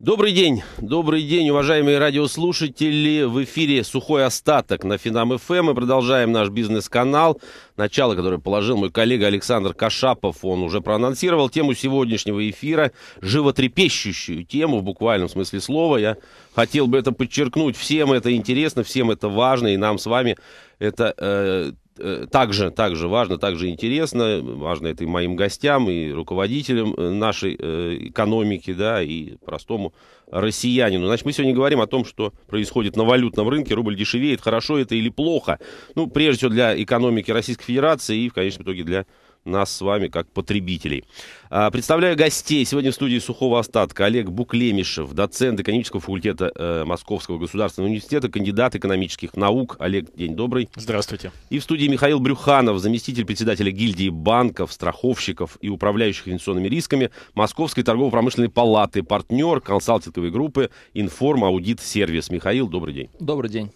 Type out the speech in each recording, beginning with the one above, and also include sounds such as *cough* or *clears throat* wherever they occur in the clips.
Добрый день, добрый день, уважаемые радиослушатели. В эфире «Сухой остаток» на Финам ФМ. Мы продолжаем наш бизнес-канал. Начало, которое положил мой коллега Александр Кашапов, он уже проанонсировал тему сегодняшнего эфира, животрепещущую тему в буквальном смысле слова. Я хотел бы это подчеркнуть. Всем это интересно, всем это важно, и нам с вами это э, Э, также, также важно, также интересно, важно это и моим гостям, и руководителям э, нашей э, экономики, да, и простому россиянину. Значит, мы сегодня говорим о том, что происходит на валютном рынке, рубль дешевеет, хорошо это или плохо. Ну, прежде всего для экономики Российской Федерации и, в конечном итоге, для нас с вами как потребителей. А, представляю гостей. Сегодня в студии сухого остатка Олег Буклемишев, доцент экономического факультета э, Московского государственного университета, кандидат экономических наук. Олег, день добрый. Здравствуйте. И в студии Михаил Брюханов, заместитель председателя гильдии банков, страховщиков и управляющих инвестиционными рисками Московской торгово-промышленной палаты, партнер консалтинговой группы «Информ Аудит Сервис». Михаил, добрый день. Добрый день.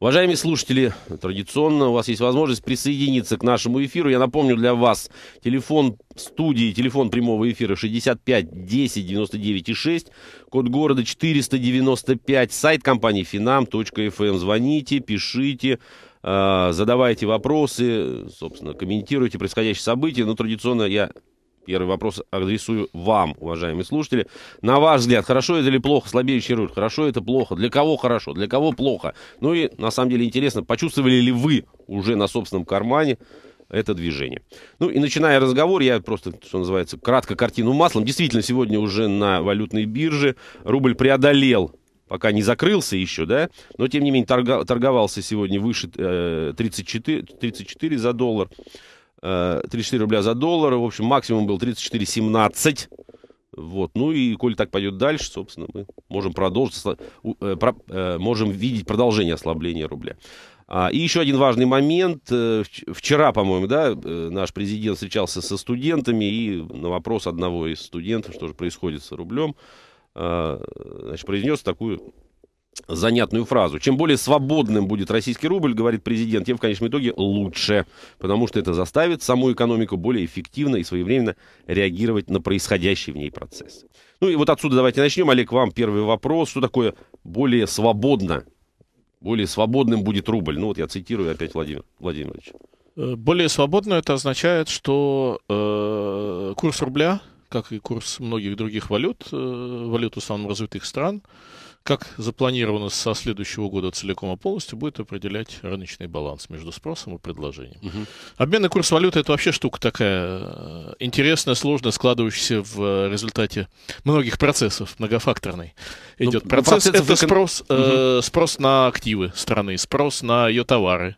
Уважаемые слушатели, традиционно у вас есть возможность присоединиться к нашему эфиру. Я напомню для вас, телефон студии, телефон прямого эфира 65 10 99 6, код города 495, сайт компании finam.fm. Эм. Звоните, пишите, э, задавайте вопросы, собственно, комментируйте происходящие события. Но ну, традиционно я Первый вопрос адресую вам, уважаемые слушатели. На ваш взгляд, хорошо это или плохо слабеющий руль? Хорошо это плохо? Для кого хорошо? Для кого плохо? Ну и, на самом деле, интересно, почувствовали ли вы уже на собственном кармане это движение. Ну и начиная разговор, я просто, что называется, кратко картину маслом. Действительно, сегодня уже на валютной бирже рубль преодолел пока не закрылся еще, да, но тем не менее торговался сегодня выше 34, э, 34 за доллар. 34 э, рубля за доллар. В общем, максимум был 34,17. Вот. Ну и коль так пойдет дальше, собственно, мы можем продолжить, э, э, можем видеть продолжение ослабления рубля. А, и еще один важный момент. Вчера, по-моему, да, наш президент встречался со студентами, и на вопрос одного из студентов, что же происходит с рублем, значит, произнес такую занятную фразу. Чем более свободным будет российский рубль, говорит президент, тем в конечном итоге лучше, потому что это заставит саму экономику более эффективно и своевременно реагировать на происходящий в ней процесс. Ну и вот отсюда давайте начнем. Олег, вам первый вопрос. Что такое более свободно? Более свободным будет рубль. Ну вот я цитирую опять Владимир Владимирович. Э, более свободно это означает, что э, курс рубля, как и курс многих других валют, э, валют у самых развитых стран, э, как запланировано со следующего года целиком и полностью, будет определять рыночный баланс между спросом и предложением. Угу. Обменный курс валюты – это вообще штука такая э, интересная, сложная, складывающаяся в э, результате многих процессов, многофакторный. Ну, Идет ну, процесс, это спрос, э, угу. спрос на активы страны, спрос на ее товары,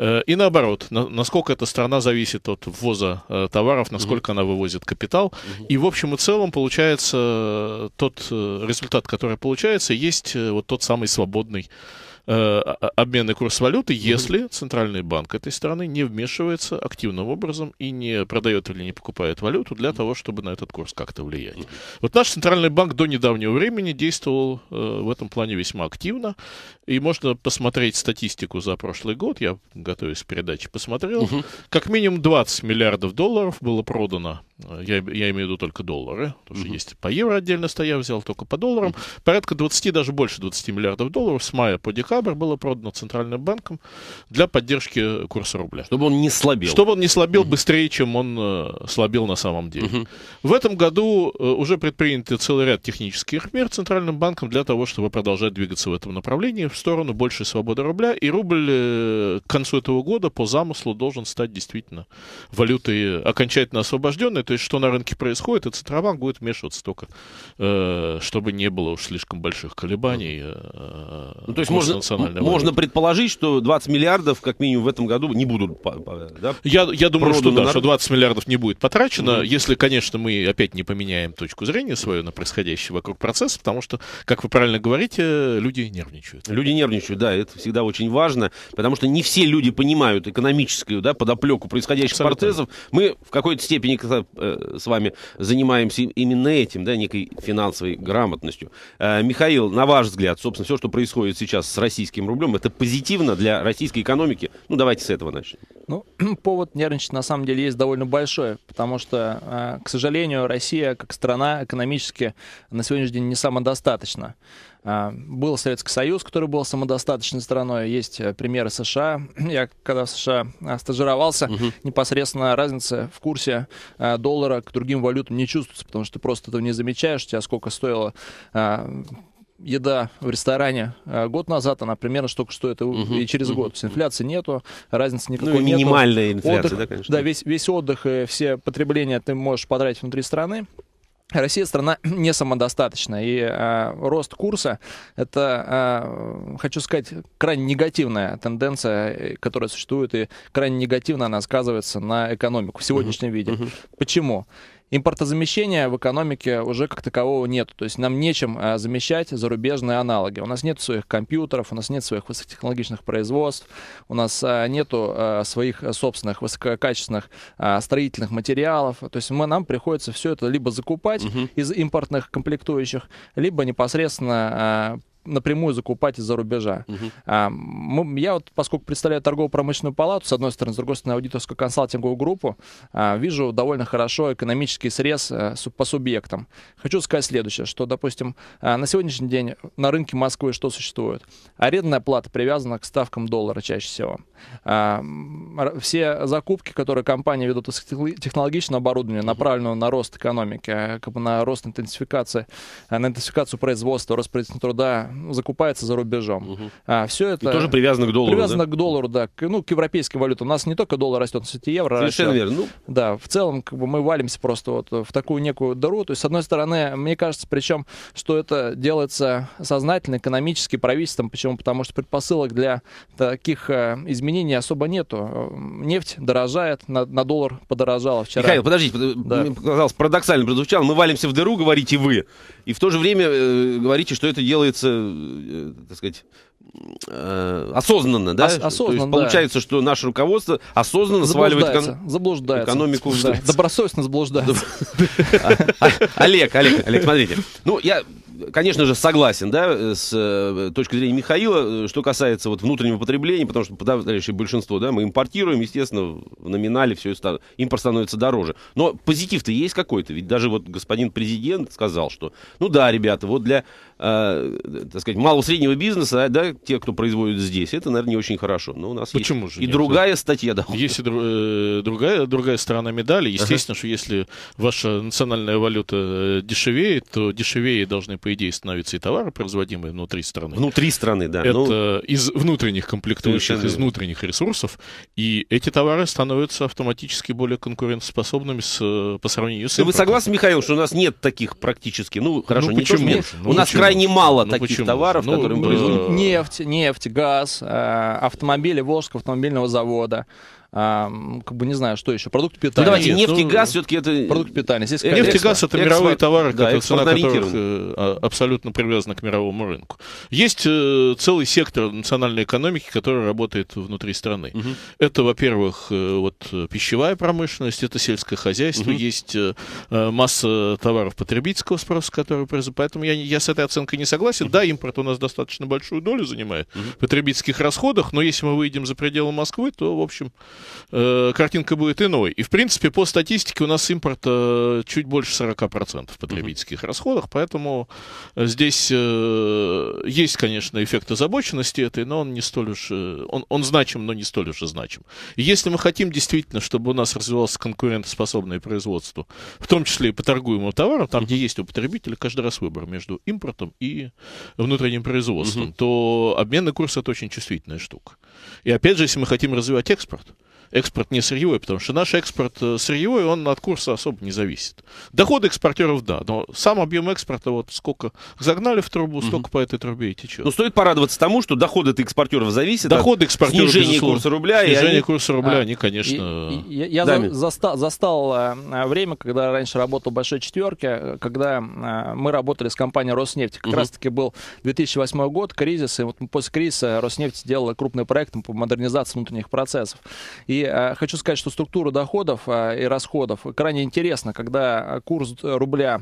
Э, и наоборот, насколько эта страна зависит от ввоза э, товаров, насколько mm-hmm. она вывозит капитал. Mm-hmm. И в общем и целом получается э, тот результат, который получается, есть вот тот самый свободный Э, обменный курс валюты, если центральный банк этой страны не вмешивается активным образом и не продает или не покупает валюту для того, чтобы на этот курс как-то влиять. Вот наш центральный банк до недавнего времени действовал э, в этом плане весьма активно. И можно посмотреть статистику за прошлый год. Я, готовясь к передаче, посмотрел. Как минимум 20 миллиардов долларов было продано Э, я, я имею в виду только доллары, потому что есть по евро отдельно стоял, взял только по долларам, порядка 20, даже больше 20 миллиардов долларов с мая по декабрь было продано Центральным банком для поддержки курса рубля. Чтобы он не слабел. Чтобы он не слабел быстрее, чем он э, слабел на самом деле. В этом году э, уже предприняты целый ряд технических мер Центральным банком для того, чтобы продолжать двигаться в этом направлении в сторону большей свободы рубля, и рубль к концу этого года по замыслу должен стать действительно валютой окончательно освобожденной, то есть что на рынке происходит, и Центробанк будет вмешиваться только, э, чтобы не было уж слишком больших колебаний. Э, ну, то есть можно, можно предположить, что 20 миллиардов как минимум в этом году не будут да, Я, я думаю, что, да, что 20 миллиардов не будет потрачено, mm-hmm. если, конечно, мы опять не поменяем точку зрения свою на происходящее вокруг процесса, потому что, как вы правильно говорите, люди нервничают. Люди нервничают, да, это всегда очень важно, потому что не все люди понимают экономическую да, подоплеку происходящих Абсолютно. процессов. Мы в какой-то степени Э, с вами занимаемся именно этим, да, некой финансовой грамотностью. Э, Михаил, на ваш взгляд, собственно, все, что происходит сейчас с российским рублем, это позитивно для российской экономики? Ну, давайте с этого начнем. Ну, *clears throat* повод нервничать на самом деле есть довольно большой, потому что, э, к сожалению, Россия как страна экономически на сегодняшний день не самодостаточна. Э, был Советский Союз, который был самодостаточной страной, есть э, примеры США. *clears throat* Я когда в США стажировался, угу. непосредственно разница в курсе доллара к другим валютам не чувствуется, потому что ты просто этого не замечаешь, у тебя сколько стоило еда в ресторане а, год назад, она примерно столько стоит угу, и через угу. год. То есть инфляции нету, разницы ну, никакой ну, минимальная нету. инфляция, отдых, да, конечно. Да, весь, весь отдых и все потребления ты можешь потратить внутри страны. Россия страна *clears throat* не самодостаточная, и э, рост курса — это, э, хочу сказать, крайне негативная тенденция, э, которая существует, и крайне негативно она сказывается на экономику в сегодняшнем uh-huh. виде. Uh-huh. Почему? импортозамещения в экономике уже как такового нет. То есть нам нечем э, замещать зарубежные аналоги. У нас нет своих компьютеров, у нас нет своих высокотехнологичных производств, у нас э, нет э, своих собственных высококачественных строительных материалов. То есть мы, нам приходится все это либо закупать угу. из импортных комплектующих, либо непосредственно напрямую закупать из-за рубежа. Угу. А, я вот, поскольку представляю торгово-промышленную палату, с одной стороны, с другой стороны, аудиторскую консалтинговую группу, а, вижу довольно хорошо экономический срез э, по субъектам. Хочу сказать следующее, что, допустим, а, на сегодняшний день на рынке Москвы что существует? Арендная плата привязана к ставкам доллара чаще всего. А, все закупки, которые компании ведут из технологичного оборудования, направленного на рост экономики, э, на рост интенсификации, э, на интенсификацию производства, рост труда, закупается за рубежом. Угу. А, все это... И тоже привязано к доллару, Привязано да? к доллару, да. К, ну, к европейской валюте. У нас не только доллар растет, но и евро Совершенно растет. верно. Ну... Да, в целом как бы, мы валимся просто вот в такую некую дыру. То есть, с одной стороны, мне кажется, причем, что это делается сознательно, экономически, правительством. Почему? Потому что предпосылок для таких э, изменений особо нету. Э, нефть дорожает, на, на доллар подорожала вчера. Михаил, подождите, э, да. мне показалось, парадоксально прозвучало. Мы валимся в дыру, говорите вы, и в то же время э, говорите, что это делается Э, так сказать, э, осознанно, да? Ос осознанно, То есть получается, да. что наше руководство осознанно сваливает экон... заблуждается. экономику. Да. Добросовестно заблуждается. *laughs* А, а, Олег, Олег, Олег, смотрите. Ну, я конечно же, согласен, да, с э, точки зрения Михаила, что касается вот внутреннего потребления, потому что подавляющее большинство, да, мы импортируем, естественно, в номинале все это, импорт становится дороже. Но позитив-то есть какой-то, ведь даже вот господин президент сказал, что, ну да, ребята, вот для Э, так сказать, малого среднего бизнеса, а, да, те, кто производит здесь, это, наверное, не очень хорошо. Но у нас Почему есть же и нет? другая статья дохода. Есть и дру- э, другая, другая сторона медали. Естественно, ага. что если ваша национальная валюта э, дешевеет, то дешевее должны, по идее, становиться и товары, производимые внутри страны. Внутри страны, да. Это ну, из внутренних комплектующих, из внутренних ресурсов. И эти товары становятся автоматически более конкурентоспособными с, по сравнению с... Вы согласны, Михаил, что у нас нет таких практически? Ну, хорошо, ну, не почему? То, что нет. Ну, у нас край крайне ну, мало ну, таких почему? товаров, ну, которые ну, Нефть, нефть, газ, э, автомобили Волжского автомобильного завода, а, как бы не знаю, что еще, продукт питания. Ну, давайте, Нет, нефть и ну, газ все-таки это... Продукт питания. Здесь, нефть и газ это экспорт, мировые товары, да, которые, цена которых э, а, абсолютно привязана к мировому рынку. Есть э, целый сектор национальной экономики, который работает внутри страны. Угу. Это, во-первых, э, вот пищевая промышленность, это сельское хозяйство, угу. есть масса товаров потребительского спроса, которые производят. Поэтому я, я с этой оценкой не согласен. Угу. Да, импорт у нас достаточно большую долю занимает угу. в потребительских расходах, но если мы выйдем за пределы Москвы, то, в общем, Э, картинка будет иной. И, в принципе, по статистике у нас импорт э, чуть больше 40% в потребительских mm-hmm. расходах, поэтому э, здесь есть, конечно, эффект озабоченности этой, но он не столь уж... Он, он значим, но не столь уж и значим. если мы хотим действительно, чтобы у нас развивалось конкурентоспособное производство, в том числе и по торгуемым товарам, там, mm-hmm. где есть у потребителя каждый раз выбор между импортом и внутренним производством, mm-hmm. то обменный курс — это очень чувствительная штука. И опять же, если мы хотим развивать экспорт, экспорт не сырьевой, потому что наш экспорт э, сырьевой, он от курса особо не зависит. Доходы экспортеров, да, но сам объем экспорта, вот сколько загнали в трубу, столько угу. по этой трубе и течет. Но стоит порадоваться тому, что доходы экспортеров зависят доходы от снижения курса рубля. Снижение они... курса рубля, а, они, конечно... И, и, я за, застал, застал э, время, когда раньше работал в «Большой четверке», когда э, мы работали с компанией «Роснефть». Как угу. раз-таки был 2008 год, кризис, и вот после кризиса «Роснефть» сделала крупный проект по модернизации внутренних процессов. И а, хочу сказать, что структура доходов а, и расходов крайне интересна, когда а, курс э, рубля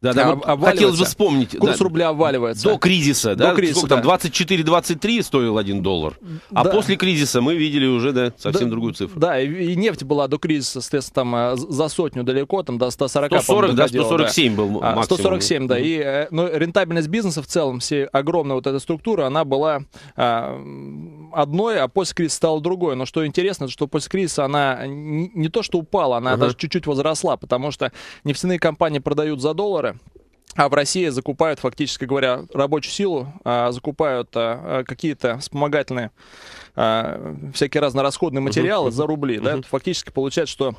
да, да, а, хотелось бы вспомнить. Курс да, рубля обваливается. До кризиса, да? До кризиса, Сколько да. там, 24-23 стоил один доллар. А да. после кризиса мы видели уже, да, совсем да, другую цифру. Да, и, и нефть была до кризиса, соответственно, там э, за сотню далеко, там до 140. 140, да, 147 да. был а, максимум. 147, да. И э, ну, рентабельность бизнеса в целом, все, огромная вот эта структура, она была а, одной, а после кризиса стала другой. Но что интересно, что после кризиса она не, не то что упала, она uh-huh. даже чуть-чуть возросла, потому что нефтяные компании продают за доллары, а в России закупают, фактически говоря, рабочую силу, а, закупают а, а, какие-то вспомогательные, а, всякие разнорасходные материалы uh за рубли. uh Да? фактически получается, что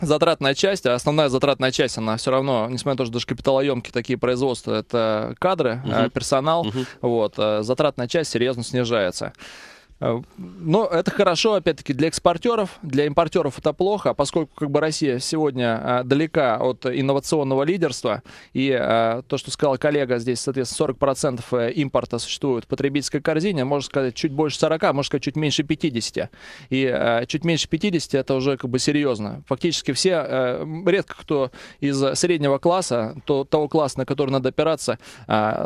затратная часть, основная затратная часть, она все равно, несмотря на то, что даже капиталоемкие такие производства, это кадры, uh персонал, uh вот, затратная часть серьезно снижается. Э, но это хорошо, опять-таки, для экспортеров, для импортеров это плохо, а поскольку как бы Россия сегодня э, далека от инновационного лидерства, и э, то, что сказал коллега, здесь, соответственно, 40% импорта существует в потребительской корзине, можно сказать, чуть больше 40, можно сказать, чуть меньше 50. И чуть меньше 50 это уже как бы серьезно. Фактически все, редко кто из среднего класса, то, того класса, на который надо опираться,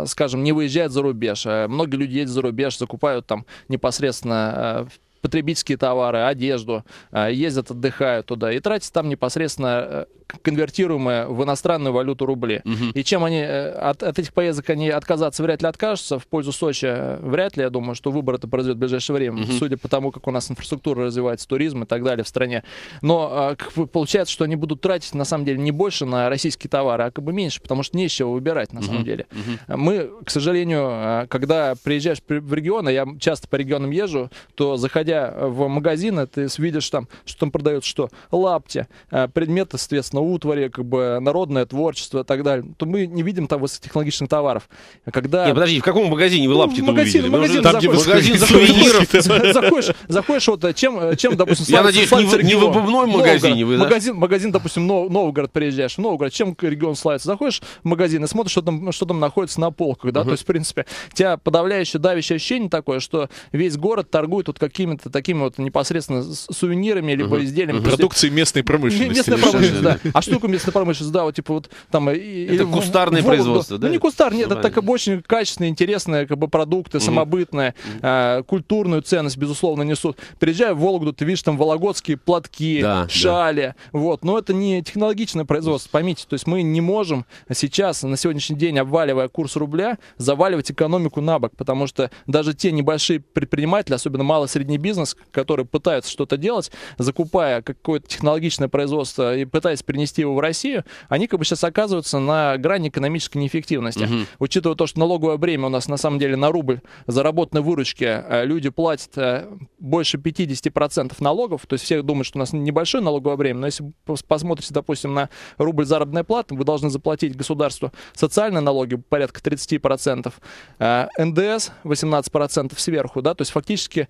скажем, не выезжает за рубеж. Многие люди ездят за рубеж закупают там непосредственно соответственно, э, потребительские товары, одежду, а, ездят, отдыхают туда и тратят там непосредственно э, конвертируемые в иностранную валюту рубли. Угу. И чем они э, от, от этих поездок они отказаться вряд ли откажутся, в пользу Сочи э, вряд ли, я думаю, что выбор это произойдет в ближайшее время, угу. судя по тому, как у нас инфраструктура развивается, туризм и так далее в стране. Но а, получается, что они будут тратить на самом деле не больше на российские товары, а как бы меньше, потому что нечего выбирать на самом деле. Угу. Мы, к сожалению, когда приезжаешь в регионы, я часто по регионам езжу, то заходя Э, в магазин, ты видишь там, что там продают что лапти, э, предметы, соответственно, утвари, как бы народное творчество и так далее. То мы не видим там высокотехнологичных товаров. Когда... Нет, подожди, в каком магазине вы ну, лапти ну, магазин, магазин, там, типа, заходишь, магазин сувениров. *laughs* Заходишь, заходишь вот э, чем, чем допустим, Я надеюсь, не в обувном магазине вы, магазин, магазин, допустим, Новгород приезжаешь, в Новгород, чем регион славится? Заходишь в магазин и смотришь, что там, что там находится на полках, да, то есть, в принципе, тебя подавляющее давящее ощущение такое, что весь город торгует вот какими какими-то такими вот непосредственно сувенирами либо uh-huh. изделиями. Uh-huh. Продукции местной промышленности. А местная промышленность, да. А штука местной промышленности, да, вот типа вот там... Э, это э, кустарное производство, ну, да? Ну не кустар, нет, это так как бы очень качественные, интересные как бы продукты, самобытные, э, культурную ценность, безусловно, несут. Приезжая в Вологду, ты видишь там вологодские платки, шали, вот. Но это не технологичное производство, поймите. То есть мы не можем сейчас, на сегодняшний день, обваливая курс рубля, заваливать экономику на бок, потому что даже те небольшие предприниматели, особенно мало средний бизнес, бизнес, который пытается что-то делать, закупая какое-то технологичное производство и пытаясь принести его в Россию, они как бы сейчас оказываются на грани экономической неэффективности. Угу. Учитывая то, что налоговое бремя у нас на самом деле на рубль заработанной выручки э, люди платят э, больше 50% налогов, то есть все думают, что у нас небольшое налоговое бремя, но если посмотрите, допустим, на рубль заработной платы, вы должны заплатить государству социальные налоги порядка 30%, э, НДС 18% сверху, да, то есть фактически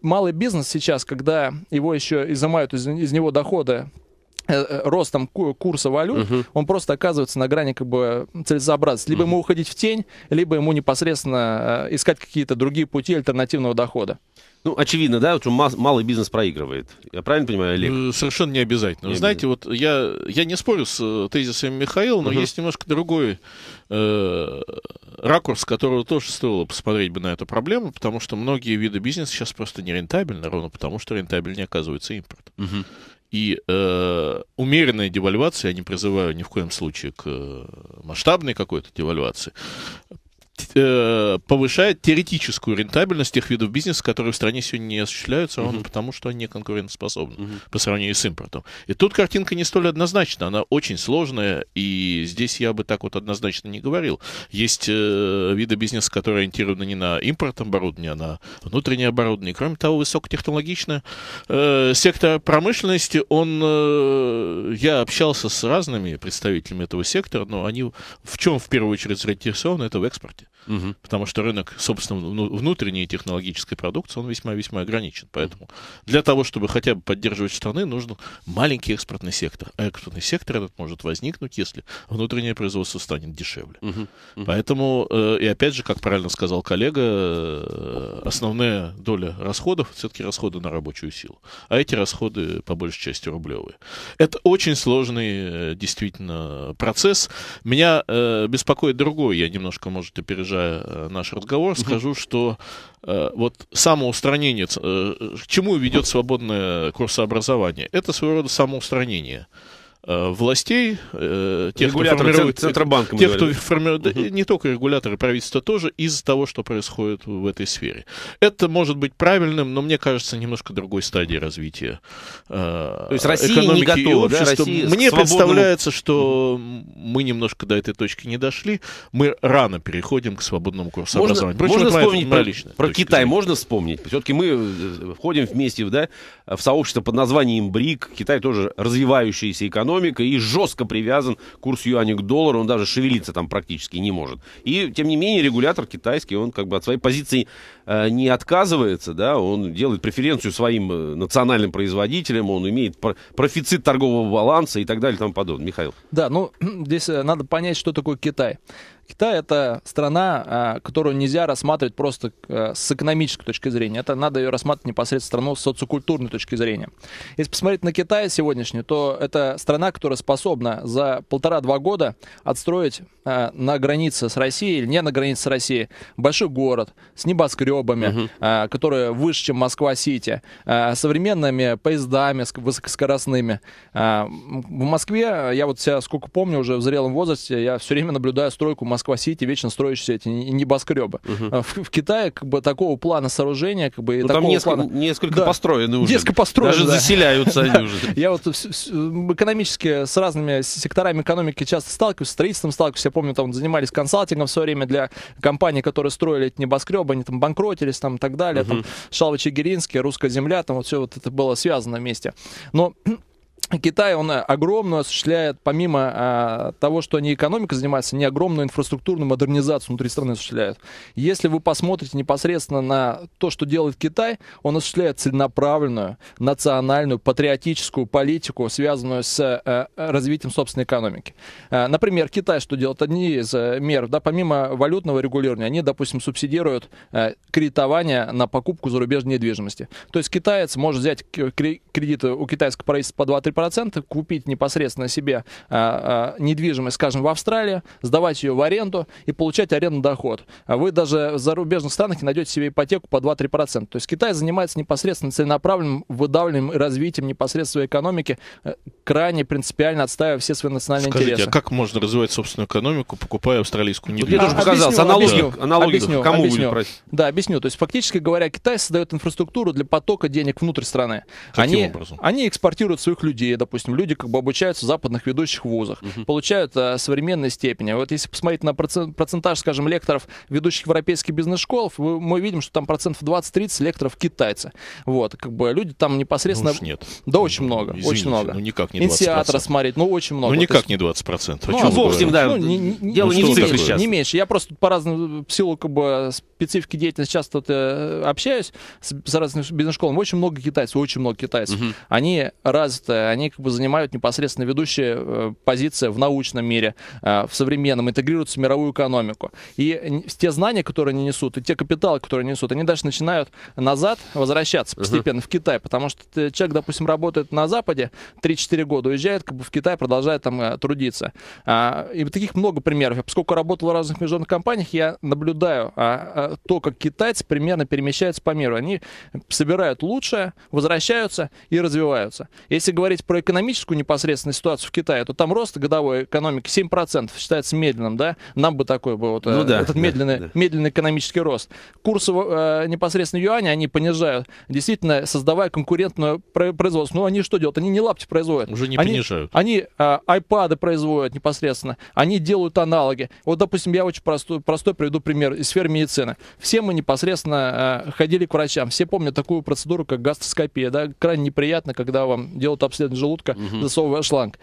малый бизнес сейчас, когда его еще изымают из, из него доходы э, э, ростом курса валют, Uh -huh. он просто оказывается на грани как бы целесообразности. Либо Uh -huh. ему уходить в тень, либо ему непосредственно э, искать какие-то другие пути альтернативного дохода. Ну, очевидно, да, что малый бизнес проигрывает. Я правильно понимаю, Олег? Э, совершенно не обязательно. Не Знаете, обязательно. вот я, я не спорю с э, тезисами Михаила, но угу. есть немножко другой э, ракурс, которого тоже стоило посмотреть бы на эту проблему, потому что многие виды бизнеса сейчас просто не рентабельны, ровно потому что рентабельнее оказывается импорт. Угу. И э, умеренная девальвация, я не призываю ни в коем случае к э, масштабной какой-то девальвации, Э, повышает теоретическую рентабельность тех видов бизнеса, которые в стране сегодня не осуществляются, ровно а mm-hmm. потому что они конкурентоспособны mm-hmm. по сравнению с импортом. И тут картинка не столь однозначна, она очень сложная, и здесь я бы так вот однозначно не говорил. Есть э, виды бизнеса, которые ориентированы не на импорт оборудования, а на внутреннее оборудование. Кроме того, высокотехнологичный э, сектор промышленности, он, э, я общался с разными представителями этого сектора, но они в чем в первую очередь заинтересованы, это в экспорте. Угу. Потому что рынок, собственно, ну, внутренней технологической продукции, он весьма-весьма ограничен. Поэтому для того, чтобы хотя бы поддерживать страны, нужен маленький экспортный сектор. А экспортный сектор этот может возникнуть, если внутреннее производство станет дешевле. Угу. Угу. Поэтому, э, и опять же, как правильно сказал коллега, э, основная доля расходов все-таки расходы на рабочую силу. А эти расходы, по большей части, рублевые. Это очень сложный, э, действительно, процесс. Меня беспокоит другое. Я немножко, может, опережаю подытожая э, наш разговор, угу. скажу, что э, вот самоустранение, э, к чему ведет свободное курсообразование? Это своего рода самоустранение. Э, властей, э, тех, кто формирует, Центробанк, тех, кто формирует, угу. не только регуляторы, правительство тоже, из за того, что происходит в этой сфере. Это может быть правильным, но мне кажется, немножко другой стадии развития э, То есть Россия экономики не готова, и общества. Да? Россия мне свободному... представляется, что мы немножко до этой точки не дошли, мы рано переходим к свободному курсу можно, образования. Впрочем, можно вспомнить про, про Китай, зрения. можно вспомнить? Все-таки мы входим вместе да, в сообщество под названием БРИК, Китай тоже развивающаяся экономика, экономика и жестко привязан курс юаня к доллару, он даже шевелиться там практически не может. И, тем не менее, регулятор китайский, он как бы от своей позиции э, не отказывается, да, он делает преференцию своим э, национальным производителям, он имеет профицит торгового баланса и так далее и тому подобное. Михаил. Да, ну, *clears throat* здесь э, надо понять, что такое Китай. Китай это э, страна, э, которую нельзя рассматривать просто э, с экономической точки зрения. Это надо ее рассматривать непосредственно страну с социокультурной точки зрения. Если посмотреть на Китай сегодняшний, то это страна, которая способна за полтора-два года отстроить на границе с Россией или не на границе с Россией большой город с небоскребами, угу. которые выше, чем Москва-Сити, современными поездами высокоскоростными. В Москве, я вот себя сколько помню уже в зрелом возрасте, я все время наблюдаю стройку Москвы Москва-Сити, вечно строящиеся эти небоскребы. Угу. В, в Китае как бы такого плана сооружения, как бы... И ну, там несколько, плана... несколько да. построены уже. Несколько построены, Даже да. заселяются они уже. *laughs* Я вот экономически с разными секторами экономики часто сталкиваюсь, с строительством сталкиваюсь. Я помню, там занимались консалтингом в свое время для компаний, которые строили эти небоскребы, они там банкротились, там и так далее. Там Шалва Чигиринский, Русская земля, там вот все вот это было связано вместе. Но Китай, он огромно осуществляет, помимо а, того, что они экономикой занимаются, они огромную инфраструктурную модернизацию внутри страны осуществляют. Если вы посмотрите непосредственно на то, что делает Китай, он осуществляет целенаправленную, национальную, патриотическую политику, связанную с а, развитием собственной экономики. А, например, Китай что делает? Одни из э, мер, да, помимо валютного регулирования, они, допустим, субсидируют а, кредитование на покупку зарубежной недвижимости. То есть китаец может взять кредит у китайского правительства по 2-3 проценты, купить непосредственно себе а, а, недвижимость, скажем, в Австралии, сдавать ее в аренду и получать арендный доход. А вы даже в зарубежных странах найдете себе ипотеку по 2-3%. То есть Китай занимается непосредственно целенаправленным выдавленным развитием непосредственно экономики, э, крайне принципиально отстаивая все свои национальные Скажите, интересы. а как можно развивать собственную экономику, покупая австралийскую ну, недвижимость? Я а, тоже показалось, аналогию, аналогию объясню, кому объясню. Да, объясню. То есть фактически говоря, Китай создает инфраструктуру для потока денег внутрь страны. Каким они, образом? Они экспортируют своих людей, студии, допустим, люди как бы обучаются в западных ведущих вузах, угу. получают а, современные степени. Вот если посмотреть на процент, процентаж, скажем, лекторов ведущих европейских бизнес-школ, мы видим, что там процентов 20-30 лекторов китайцы. Вот, как бы люди там непосредственно... Ну, нет. Да, очень ну, много, извините, очень много. Ну, никак не 20%. Инсиатора смотреть, ну, очень много. Ну, никак не 20%. Ну, О ну, чем бог с да. Ну, не, не, ну, дело ну, не в цифре сейчас. Не меньше. Я просто по разным силу как бы специфики деятельности часто вот, э, общаюсь с, с разными бизнес-школами. Очень много китайцев, очень много китайцев. Угу. Они развиты, они они как бы занимают непосредственно ведущие э, позиции в научном мире, э, в современном, интегрируются в мировую экономику. И те знания, которые они несут, и те капиталы, которые они несут, они даже начинают назад возвращаться постепенно uh-huh. в Китай, потому что человек, допустим, работает на Западе 3-4 года, уезжает как бы в Китай, продолжает там э, трудиться. А, и таких много примеров. Я, поскольку работал в разных международных компаниях, я наблюдаю а, а, то, как китайцы примерно перемещаются по миру. Они собирают лучшее, возвращаются и развиваются. Если говорить про экономическую непосредственно ситуацию в Китае, то там рост годовой экономики 7% считается медленным, да? Нам бы такой был вот, э, ну, да, этот да, медленный, да. медленный экономический рост. Курсы э, непосредственно юаня они понижают, действительно создавая конкурентную производство. Но ну, они что делают? Они не лапти производят. Уже не они, понижают. Они э, айпады производят непосредственно, они делают аналоги. Вот, допустим, я очень простой, простой приведу пример из сферы медицины. Все мы непосредственно э, ходили к врачам, все помнят такую процедуру, как гастроскопия, да? Крайне неприятно, когда вам делают обследование желудка угу. засовывая шланг.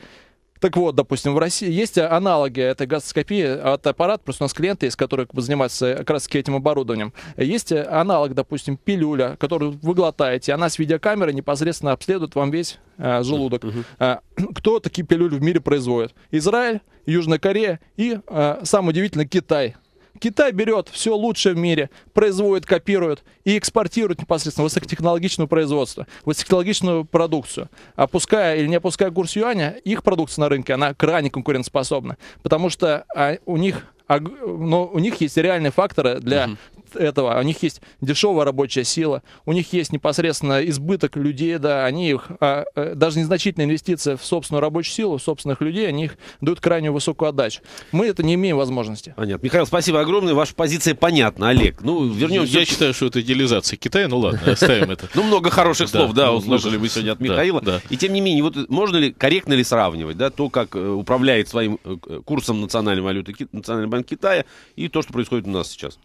Так вот, допустим, в России есть аналоги этой гастроскопии от аппарат, просто у нас клиенты есть, которые занимаются как раз этим оборудованием. Есть аналог, допустим, пилюля, которую вы глотаете, она с видеокамеры непосредственно обследует вам весь э, желудок. Uh-huh. *clears throat* кто такие пилюли в мире производит? Израиль, Южная Корея и, э, самое удивительное, Китай Китай берет все лучшее в мире, производит, копирует и экспортирует непосредственно высокотехнологичное производство, высокотехнологичную продукцию. Опуская или не опуская курс юаня, их продукция на рынке, она крайне конкурентоспособна, потому что а, у них но ну, у них есть реальные факторы для этого, у них есть дешевая рабочая сила, у них есть непосредственно избыток людей, да, они их, а, э, даже незначительные инвестиции в собственную рабочую силу, в собственных людей, они их дают крайне высокую отдачу. Мы это не имеем возможности. Понятно. Михаил, спасибо огромное, ваша позиция понятна, Олег. Ну, вернемся. Я считаю, что это идеализация Китая, ну ладно, оставим это. Ну, много хороших слов, да, услышали мы сегодня от Михаила. И тем не менее, вот можно ли, корректно ли сравнивать, да, то, как э, управляет своим э, курсом национальной валюты Национальный банк Китая и то, что происходит у нас сейчас?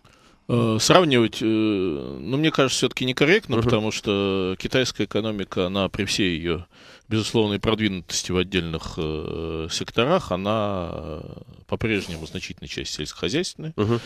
Э, сравнивать, э, ну, мне кажется, все-таки некорректно, uh-huh. потому что китайская экономика, она при всей ее безусловной продвинутости в отдельных э, секторах, она э, по-прежнему значительная часть сельскохозяйственная, угу.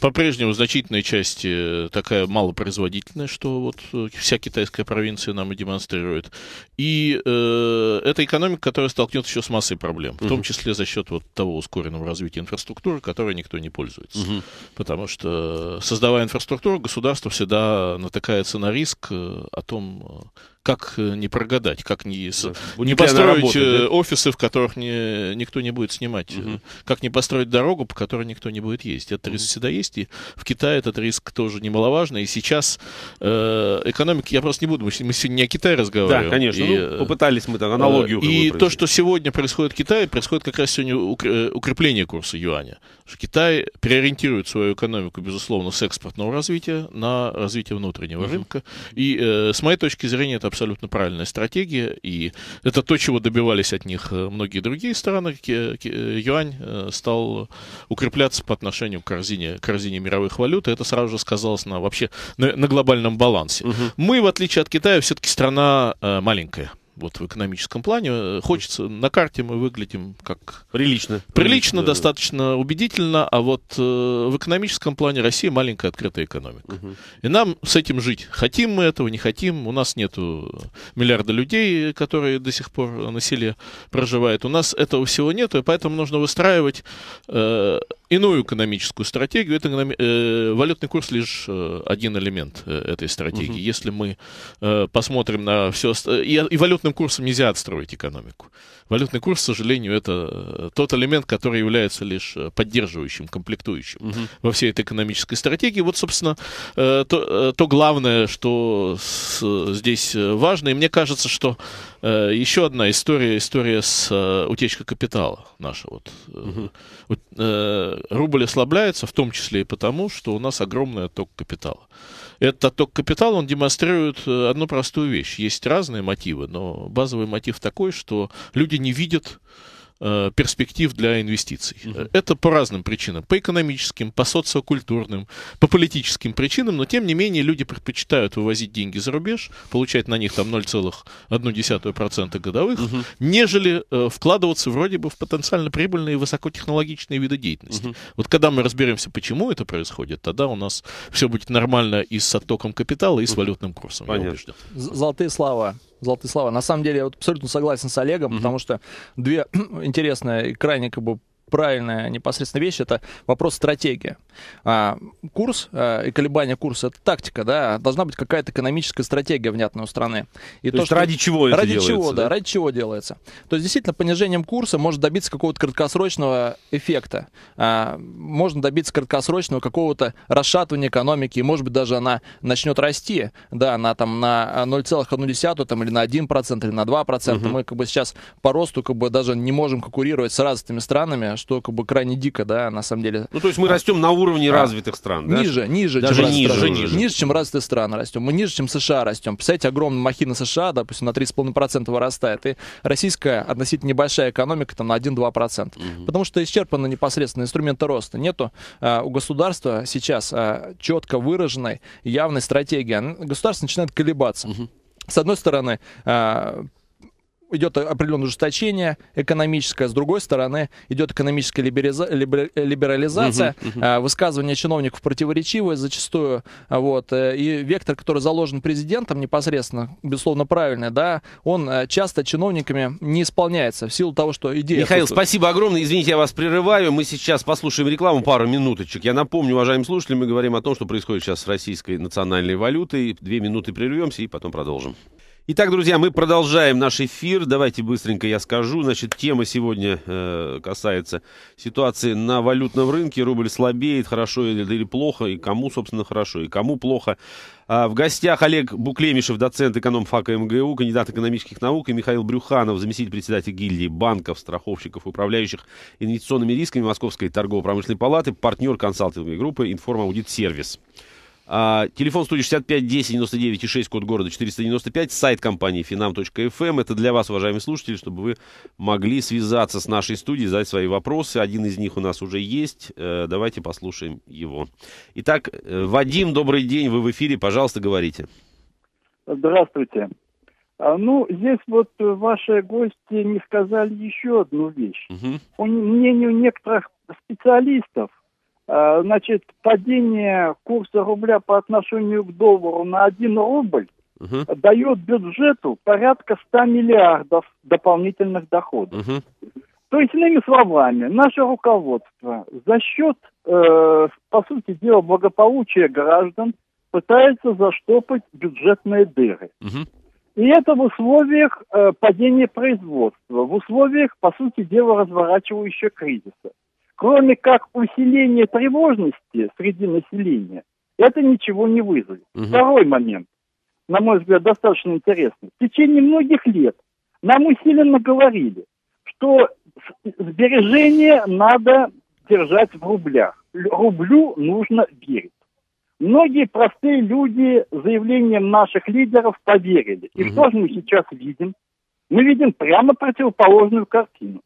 по-прежнему значительная часть такая малопроизводительная, что вот э, вся китайская провинция нам и демонстрирует. И э, это экономика, которая столкнется еще с массой проблем, в угу. том числе за счет вот того ускоренного развития инфраструктуры, которой никто не пользуется. Угу. Потому что э, создавая инфраструктуру, государство всегда натыкается на риск о том, как э, не прогадать, как не, да. не построить работа, э, да? офисы, в которых не, никто не будет снимать, угу. как не построить дорогу, по которой никто не будет ездить. Этот угу. риск всегда есть, и в Китае этот риск тоже немаловажный. И сейчас э, экономика, я просто не буду, мы сегодня не о Китае разговариваем. Да, конечно, и, ну, попытались мы там аналогию. И то, что сегодня происходит в Китае, происходит как раз сегодня укрепление курса юаня. Китай переориентирует свою экономику, безусловно, с экспортного развития на развитие внутреннего угу. рынка. И э, с моей точки зрения это абсолютно абсолютно правильная стратегия, и это то, чего добивались от них э, многие другие страны. Э, юань э, стал укрепляться по отношению к корзине, корзине мировых валют, и это сразу же сказалось на вообще на, на глобальном балансе. Угу. Мы, в отличие от Китая, все-таки страна маленькая вот в экономическом плане. Э, хочется, на карте мы выглядим как... Прилично. Прилично, прилично достаточно убедительно, а вот э, в экономическом плане Россия маленькая открытая экономика. Угу. И нам с этим жить. Хотим мы этого, не хотим. У нас нету миллиарда людей, которые до сих пор на селе проживают. У нас этого всего нету, и поэтому нужно выстраивать э, иную экономическую стратегию. Это э, валютный курс лишь э, один элемент э, этой стратегии. Угу. Если мы э, посмотрим на все и, и валютным курсом нельзя отстроить экономику. Валютный курс, к сожалению, это э, тот элемент, который является лишь э, поддерживающим, комплектующим угу. во всей этой экономической стратегии. Вот, собственно, э, то, э, то главное, что с, здесь э, важно, и мне кажется, что э, еще одна история, история с э, утечкой капитала наша вот. Угу. Э, рубль ослабляется, в том числе и потому, что у нас огромный отток капитала. Этот отток капитала, он демонстрирует э, одну простую вещь. Есть разные мотивы, но базовый мотив такой, что люди не видят Э, перспектив для инвестиций. Угу. Это по разным причинам, по экономическим, по социокультурным, по политическим причинам, но тем не менее люди предпочитают вывозить деньги за рубеж, получать на них там 0,1% годовых, угу. Uh-huh. нежели э, вкладываться вроде бы в потенциально прибыльные высокотехнологичные виды деятельности. Угу. Вот когда мы разберемся, почему это происходит, тогда у нас все будет нормально и с оттоком капитала, и с валютным курсом. Понятно. Золотые слова золотые слова. На самом деле я вот абсолютно согласен с Олегом, mm-hmm. потому что две *clears throat* интересные, и крайне как бы правильная непосредственно вещь, это вопрос стратегии. А, курс а, и колебания курса это тактика, да, должна быть какая-то экономическая стратегия внятная у страны. И то, то есть что, ради чего ради это чего, Да, да, ради чего делается. То есть действительно понижением курса можно добиться какого-то краткосрочного эффекта, а, можно добиться краткосрочного какого-то расшатывания экономики, и может быть даже она начнет расти, да, она там на 0,1 там, или на 1% или на 2%. Угу. Мы как бы сейчас по росту как бы даже не можем конкурировать с развитыми странами, что как бы крайне дико, да, на самом деле. Ну, то есть мы а, растем на уровне а, развитых стран, да? Ниже, ниже, Даже чем ниже, стран. ниже. ниже, чем развитые страны растем. Мы ниже, чем США растем. Представляете, огромная махина США, допустим, на 3,5% вырастает, и российская относительно небольшая экономика там на 1-2%. Угу. Потому что исчерпаны непосредственно инструменты роста. Нету а, у государства сейчас а, четко выраженной явной стратегии. Государство начинает колебаться. Угу с одной стороны, а, идет определенное ужесточение экономическое, с другой стороны идет экономическая либериза, либер, либерализация, uh-huh, uh-huh. А, высказывания чиновников противоречивые зачастую, а, вот, э, и вектор, который заложен президентом непосредственно, безусловно, правильный, да, он э, часто чиновниками не исполняется в силу того, что идея... Михаил, отсутствует. спасибо огромное, извините, я вас прерываю, мы сейчас послушаем рекламу пару минуточек. Я напомню, уважаемые слушатели, мы говорим о том, что происходит сейчас с российской национальной валютой, две минуты прервемся и потом продолжим. Итак, друзья, мы продолжаем наш эфир. Давайте быстренько я скажу. Значит, тема сегодня э, касается ситуации на валютном рынке. Рубль слабеет, хорошо или, плохо, и кому, собственно, хорошо, и кому плохо. А в гостях Олег Буклемишев, доцент экономфака МГУ, кандидат экономических наук, и Михаил Брюханов, заместитель председателя гильдии банков, страховщиков, управляющих инвестиционными рисками Московской торгово-промышленной палаты, партнер консалтинговой группы «Информаудит Сервис». сервис а, телефон студии 65 10 99 и 6, код города 495, сайт компании finam.fm. Эм. Это для вас, уважаемые слушатели, чтобы вы могли связаться с нашей студией, задать свои вопросы. Один из них у нас уже есть. Э, давайте послушаем его. Итак, э, Вадим, добрый день, вы в эфире, пожалуйста, говорите. Здравствуйте. А, ну, здесь вот э, ваши гости не сказали еще одну вещь. Угу. По мнению некоторых специалистов, Э, значит, падение курса рубля по отношению к доллару на 1 рубль угу. дает бюджету порядка 100 миллиардов дополнительных доходов. Угу. То есть, иными словами, наше руководство за счет, э, по сути дела, благополучия граждан пытается заштопать бюджетные дыры. Угу. И это в условиях э, падения производства, в условиях, по сути дела, разворачивающего кризиса кроме как усиления тревожности среди населения, это ничего не вызовет. Угу. Второй момент, на мой взгляд, достаточно интересный. В течение многих лет нам усиленно говорили, что сбережения надо держать в рублях. Рублю нужно верить. Многие простые люди заявлениям наших лидеров поверили. И угу. что же мы сейчас видим? Мы видим прямо противоположную картину.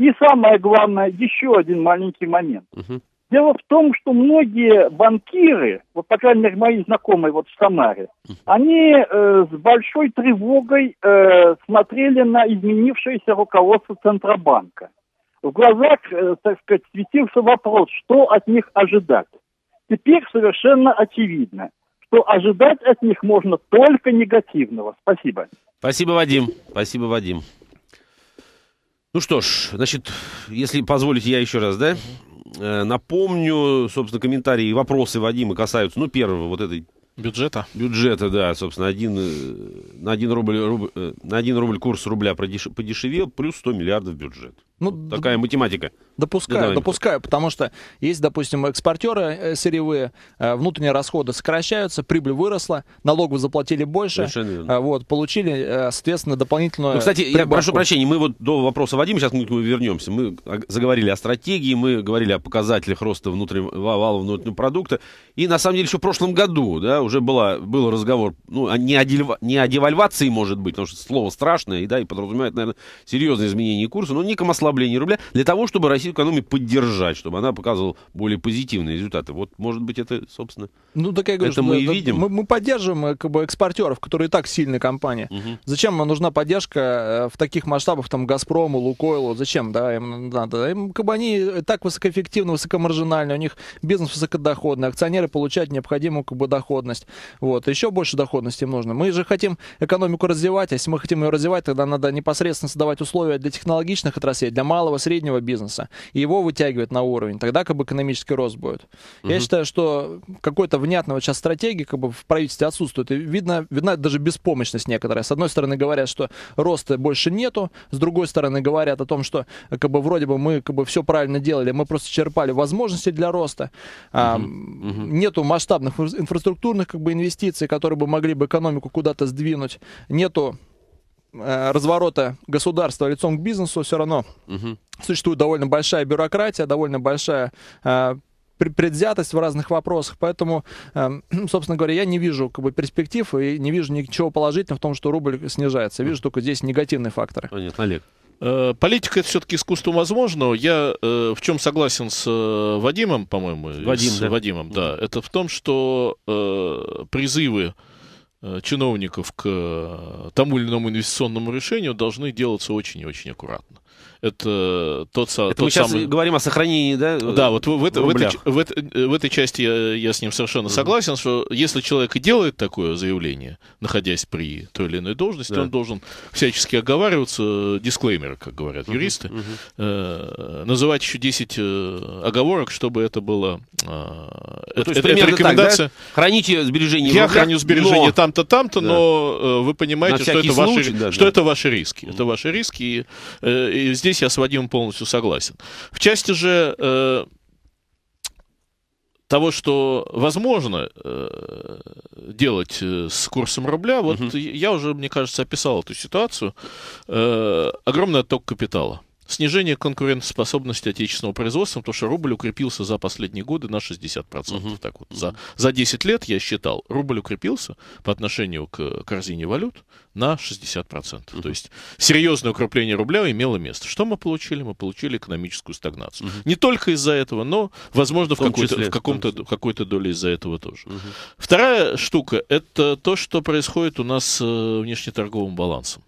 И самое главное, еще один маленький момент. Угу. Дело в том, что многие банкиры, вот, по крайней мере, мои знакомые вот в Самаре, они э, с большой тревогой э, смотрели на изменившееся руководство Центробанка. В глазах, э, так сказать, светился вопрос, что от них ожидать. Теперь совершенно очевидно, что ожидать от них можно только негативного. Спасибо. Спасибо, Вадим. Спасибо, Вадим. Ну что ж, значит, если позволите, я еще раз, да? Э, напомню, собственно, комментарии и вопросы Вадима касаются, ну, первого, вот этой... Бюджета? Бюджета, да, собственно, один, э, на, один рубль, рубль, э, рубль курс рубля подешевел, плюс 100 миллиардов бюджет. Ну, вот такая математика. Допускаю, Давай. допускаю, потому что есть, допустим, экспортеры э, сырьевые, э, внутренние расходы сокращаются, прибыль выросла, налог заплатили больше, э, вот, получили, соответственно, дополнительную... Ну, кстати, я прошу прощения, мы вот до вопроса Вадима сейчас мы вернемся. Мы заговорили о стратегии, мы говорили о показателях роста внутреннего вала внутреннего продукта, и на самом деле еще в прошлом году, да, уже была, был разговор, ну, а не о, дельва, не о девальвации, может быть, потому что слово страшное, и, да, и подразумевает, наверное, серьезные изменения курса, но Ника Маслова ослаблении рубля, для того, чтобы Россию экономию поддержать, чтобы она показывала более позитивные результаты. Вот, может быть, это, собственно, ну, так я говорю, это что, мы и видим. Мы, мы поддерживаем э, как бы, экспортеров, которые и так сильные компании. Угу. Зачем нужна поддержка э, в таких масштабах, там, Газпрому, Лукойлу? Зачем? Да, им надо. Им, как бы, они так высокоэффективны, высокомаржинальны, у них бизнес высокодоходный, акционеры получают необходимую как бы, доходность. Вот. Еще больше доходности им нужно. Мы же хотим экономику развивать, а если мы хотим ее развивать, тогда надо непосредственно создавать условия для технологичных отраслей, для для малого среднего бизнеса, и его вытягивать на уровень, тогда как бы экономический рост будет. Угу. Я считаю, что какой-то внятного сейчас стратегии как бы в правительстве отсутствует, и видно, видна даже беспомощность некоторая. С одной стороны говорят, что роста больше нету, с другой стороны говорят о том, что как бы вроде бы мы как бы все правильно делали, мы просто черпали возможности для роста, угу. а, угу. нету масштабных инфраструктурных как бы инвестиций, которые бы могли бы экономику куда-то сдвинуть, нету Э, разворота государства лицом к бизнесу все равно угу. существует довольно большая бюрократия, довольно большая э, предвзятость в разных вопросах, поэтому, эм, *clears throat* собственно говоря, я не вижу как бы, перспектив и не вижу ничего положительного в том, что рубль снижается. Я вижу только здесь негативные факторы. Понятно, Олег. Э, политика это все-таки искусство возможного. Я в чем согласен с Вадимом, по-моему, Вадим, с да. Вадимом, да. Это в том, что призывы Э, чиновников к э, тому или иному инвестиционному решению должны делаться очень и очень аккуратно это тот, это тот мы сейчас самый... говорим о сохранении, да? Э, да, вот в, в, это, в, этой, в, этой, э, в этой части я, я с ним совершенно mm-hmm. согласен, что если человек и делает такое заявление, находясь при той или иной должности, да. он должен всячески оговариваться, э, дисклеймеры, как говорят mm-hmm. юристы, mm-hmm. Э, называть еще 10 э, оговорок, чтобы это было... Э, ну, это, то есть, это, рекомендация. Так, да? Храните сбережения. Я храню сбережения но... там-то, там-то, да. но э, вы понимаете, что, это, случай, ваши, да, что да. это ваши риски. Mm-hmm. Это ваши риски, и, э, и здесь здесь я с Вадимом полностью согласен. В части же э, того, что возможно э, делать э, с курсом рубля, вот угу. я уже, мне кажется, описал эту ситуацию. Э, огромный отток капитала снижение конкурентоспособности отечественного производства, потому что рубль укрепился за последние годы на 60%. uh Так вот, за, за 10 лет, я считал, рубль укрепился по отношению к э, корзине валют на 60%. uh То есть серьезное укрепление рубля имело место. Что мы получили? Мы получили экономическую стагнацию. uh Не только из-за этого, но, возможно, в, в какой-то, числе, в каком-то, в какой-то доле из-за этого тоже. uh Вторая штука — это то, что происходит у нас с э, внешнеторговым балансом.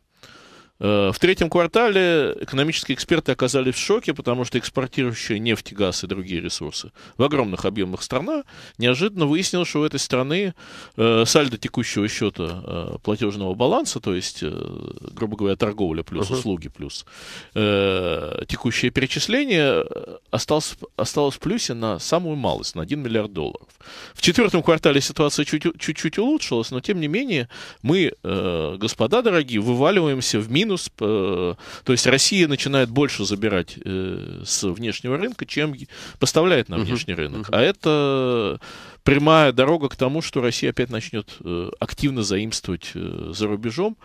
Э, в третьем квартале экономические эксперты оказались в шоке, потому что экспортирующая нефть, газ и другие ресурсы в огромных объемах страна неожиданно выяснила, что у этой страны э, сальдо текущего счета э, платежного баланса, то есть, грубо говоря, торговля плюс uh-huh. услуги плюс текущее перечисление осталось, осталось в плюсе на самую малость, на 1 миллиард долларов. В четвертом квартале ситуация чуть-чуть улучшилась, но тем не менее мы, господа дорогие, вываливаемся в минус минус. Э, то есть Россия начинает больше забирать э, с внешнего рынка, чем поставляет на внешний рынок. А это прямая дорога к тому, что Россия опять начнет э, активно заимствовать за рубежом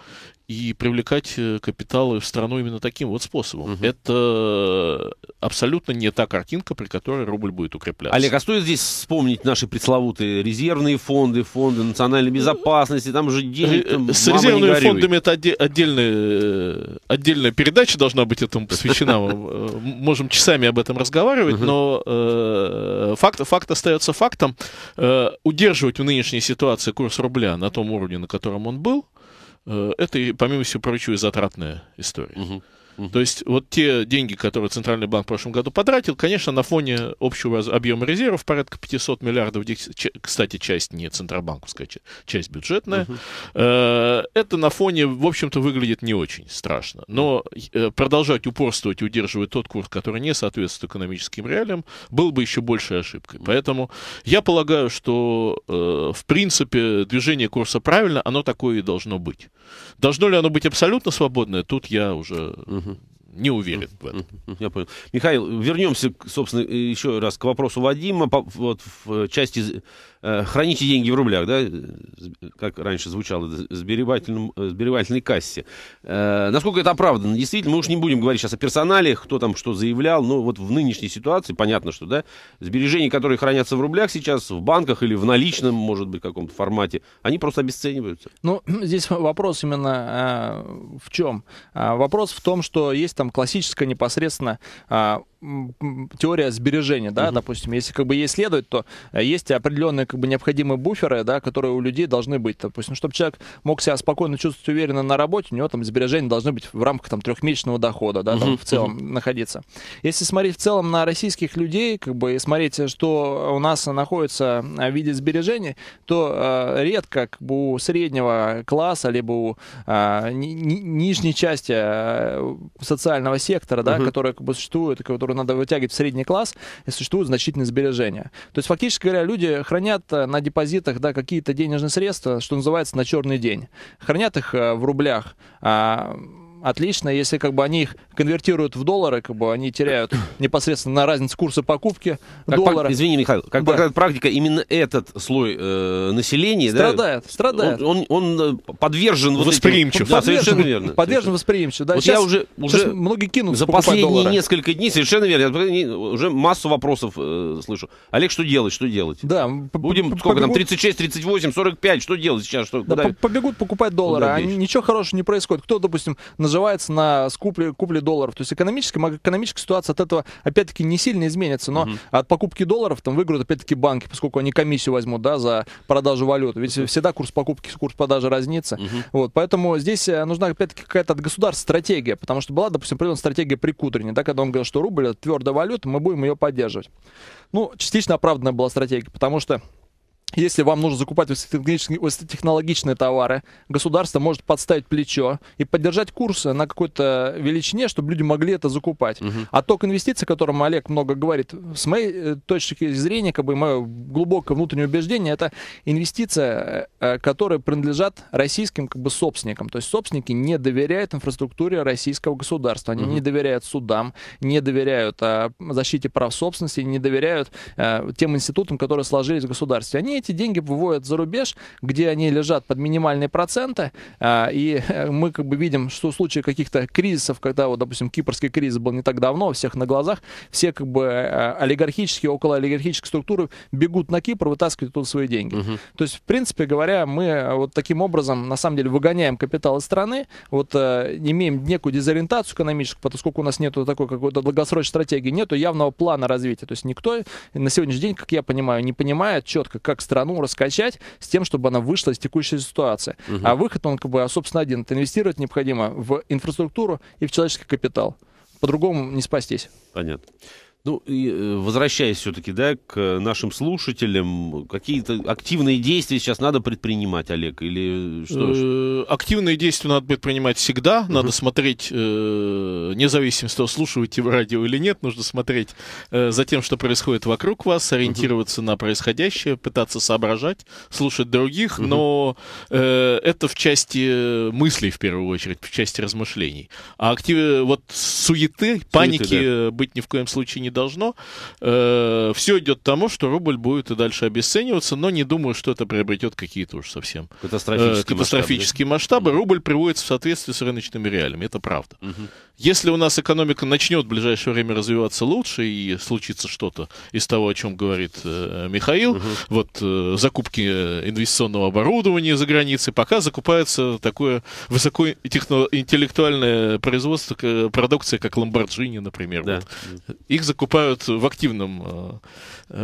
и привлекать э, капиталы в страну именно таким вот способом. Угу. Это абсолютно не та картинка, при которой рубль будет укрепляться. Олег, а стоит здесь вспомнить наши пресловутые резервные фонды, фонды национальной ну, безопасности, там же деньги. Э, там, С резервными фондами это отде- отдельная, э, отдельная передача должна быть этому посвящена. Мы *laughs* можем часами об этом разговаривать, но э, факт, факт остается фактом. Э, удерживать в нынешней ситуации курс рубля на том уровне, на котором он был, Э, это, помимо всего прочего, и затратная история. Угу. То есть вот те деньги, которые Центральный банк в прошлом году потратил, конечно, на фоне общего объема резервов порядка 500 миллиардов, кстати, часть не Центробанковская, часть бюджетная, э, это на фоне, в общем-то, выглядит не очень страшно. Но э, продолжать упорствовать и удерживать тот курс, который не соответствует экономическим реалиям, был бы еще большей ошибкой. Поэтому я полагаю, что э, в принципе движение курса правильно, оно такое и должно быть. Должно ли оно быть абсолютно свободное, тут я уже угу не уверен в этом. Я понял. Михаил, вернемся, собственно, еще раз к вопросу Вадима. Вот в э, части Э, храните деньги в рублях, да, как раньше звучало, сберегательном, э, сберегательной кассе. Э, насколько это оправдано? Действительно, мы уж не будем говорить сейчас о персонале, кто там что заявлял, но вот в нынешней ситуации понятно, что, да, сбережения, которые хранятся в рублях сейчас в банках или в наличном, может быть, каком-то формате, они просто обесцениваются. Ну, *clears throat* здесь вопрос именно в чем? вопрос в том, что есть там классическая непосредственно теория сбережения, да, угу. допустим, если как бы ей следовать, то э, есть определенные как бы необходимые буферы, да, которые у людей должны быть, допустим, чтобы человек мог себя спокойно чувствовать уверенно на работе, у него там сбережения должны быть в рамках там трехмесячного дохода, да, угу. там, в целом угу. находиться. Если смотреть в целом на российских людей, как бы и смотреть, э, что у нас находится э, в виде сбережений, то э, редко как бы у среднего класса либо у э, ни, ни, нижней части социального сектора, да, угу. которая как бы существует, которую надо вытягивать в средний класс, и существуют значительные сбережения. То есть, фактически говоря, люди хранят э, на депозитах да, какие-то денежные средства, что называется, на черный день. Хранят их э, в рублях. А, отлично. Если как бы они их конвертируют в доллары, как бы они теряют непосредственно на разницу курса покупки как доллара. По, извини, Михаил, как да. показывает практика, именно этот слой э, населения страдает, да, страдает. Он, он, он э, подвержен восприимчив. Вот этим, да, совершенно верно. Подвержен восприимчив. Да. Вот сейчас, я уже уже многие кинут за последние доллары. несколько дней совершенно верно. Я уже массу вопросов э, слышу. Олег, что делать? Что делать? Да, будем побегут, сколько там 36, 38, 45. Что делать сейчас? Что, да, куда? побегут покупать доллары. Куда а ничего хорошего не происходит. Кто, допустим, на наживается на скупле, купле долларов. То есть экономическая экономическая ситуация от этого, опять-таки, не сильно изменится, но угу. от покупки долларов там выиграют, опять-таки, банки, поскольку они комиссию возьмут, да, за продажу валюты, Ведь всегда курс покупки, курс продажи разнится. Угу. Вот, поэтому здесь э, нужна, опять-таки, какая-то от государства стратегия, потому что была, допустим, определенная стратегия при Кутрине, да, когда он говорил, что рубль это твердая валюта, мы будем ее поддерживать. Ну, частично оправданная была стратегия, потому что если вам нужно закупать высокотехнологичные товары, государство может подставить плечо и поддержать курсы на какой-то величине, чтобы люди могли это закупать. Угу. А ток инвестиций, о котором Олег много говорит, с моей э, точки зрения, как бы мое глубокое внутреннее убеждение, это инвестиция, э, э, которые принадлежат российским как бы собственникам. То есть собственники не доверяют инфраструктуре российского государства, они угу. не доверяют судам, не доверяют а, защите прав собственности, не доверяют а, тем институтам, которые сложились в государстве. Они эти деньги выводят за рубеж, где они лежат под минимальные проценты, а, и э, мы как бы видим, что в случае каких-то кризисов, когда, вот, допустим, кипрский кризис был не так давно, всех на глазах, все как бы э, олигархические, около олигархических структуры бегут на Кипр, вытаскивают тут свои деньги. Угу. То есть, в принципе говоря, мы э, вот таким образом, на самом деле, выгоняем капитал из страны, вот имеем некую дезориентацию экономическую, поскольку у нас нету такой какой-то долгосрочной стратегии, нету явного плана развития. То есть никто на сегодняшний день, как я понимаю, не понимает четко, как страну раскачать с тем, чтобы она вышла из текущей ситуации. Угу. А выход, он как бы, а, собственно, один. Это инвестировать необходимо в инфраструктуру и в человеческий капитал. По-другому не спастись. Понятно. Ну, и э, возвращаясь все-таки, да, к нашим слушателям, какие-то активные действия сейчас надо предпринимать, Олег, или что? Э, активные действия надо предпринимать всегда, надо смотреть, э, независимо, что слушаете вы радио или нет, нужно смотреть за тем, что происходит вокруг вас, ориентироваться на происходящее, пытаться соображать, слушать других, но это в части мыслей, в первую очередь, в части размышлений. А актив... вот суеты, суеты паники да. быть ни в коем случае не должно. Э, все идет к тому, что рубль будет и дальше обесцениваться, но не думаю, что это приобретет какие-то уж совсем катастрофические, э, катастрофические масштабы. масштабы. Рубль приводится в соответствие с рыночными реалиями, это правда. Угу. Если у нас экономика начнет в ближайшее время развиваться лучше и случится что-то из того, о чем говорит э, Михаил, угу. вот э, закупки э, инвестиционного оборудования за границей, пока закупается такое высокоинтеллектуальное производство, продукция, как ламборджини, например. Да. Вот. Их закупают в активном э,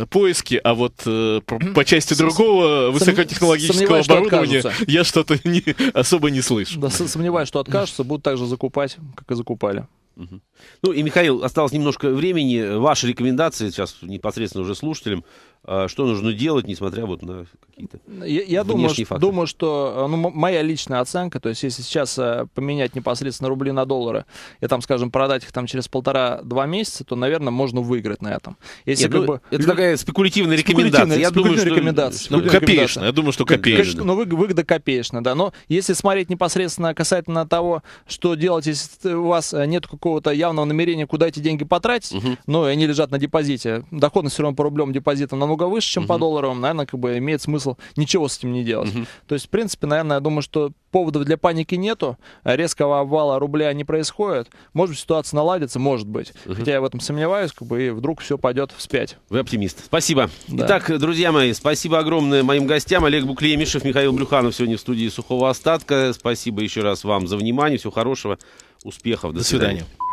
э поиске, а вот э, по, части другого высокотехнологического оборудования что я что-то не, *laughs* особо не слышу. Да, сомневаюсь, что откажутся, будут также закупать, как и закупают упали. Угу. Ну и, Михаил, осталось немножко времени. Ваши рекомендации сейчас непосредственно уже слушателям а что нужно делать, несмотря вот на какие-то я, я думаю, факторы. думаю, что э, ну, моя личная оценка, то есть если сейчас э, поменять непосредственно рубли на доллары и там, скажем, продать их там через полтора-два месяца, то, наверное, можно выиграть на этом. Если Нет, ну, как ну, бы... Это такая спекулятивная рекомендация. Я думаю, рекомендация. Ну, копеечная, я думаю, что копеечная. Ну, выгода копеечная, да. Но если смотреть непосредственно касательно того, что делать, если у вас э, нет какого-то явного намерения, куда эти деньги потратить, угу. ну, они лежат на депозите. Доходность все равно по рублем депозита намного намного выше, чем uh-huh. по долларовым, наверное, как бы имеет смысл ничего с этим не делать. Uh-huh. То есть, в принципе, наверное, я думаю, что поводов для паники нету, резкого обвала рубля не происходит, может быть, ситуация наладится, может быть. Uh-huh. Хотя я в этом сомневаюсь, как бы, и вдруг все пойдет вспять. Вы оптимист. Спасибо. Да. Итак, друзья мои, спасибо огромное моим гостям. Олег Буклемишев, Михаил Брюханов сегодня в студии «Сухого остатка». Спасибо еще раз вам за внимание. Всего хорошего, успехов. До, До свидания. свидания.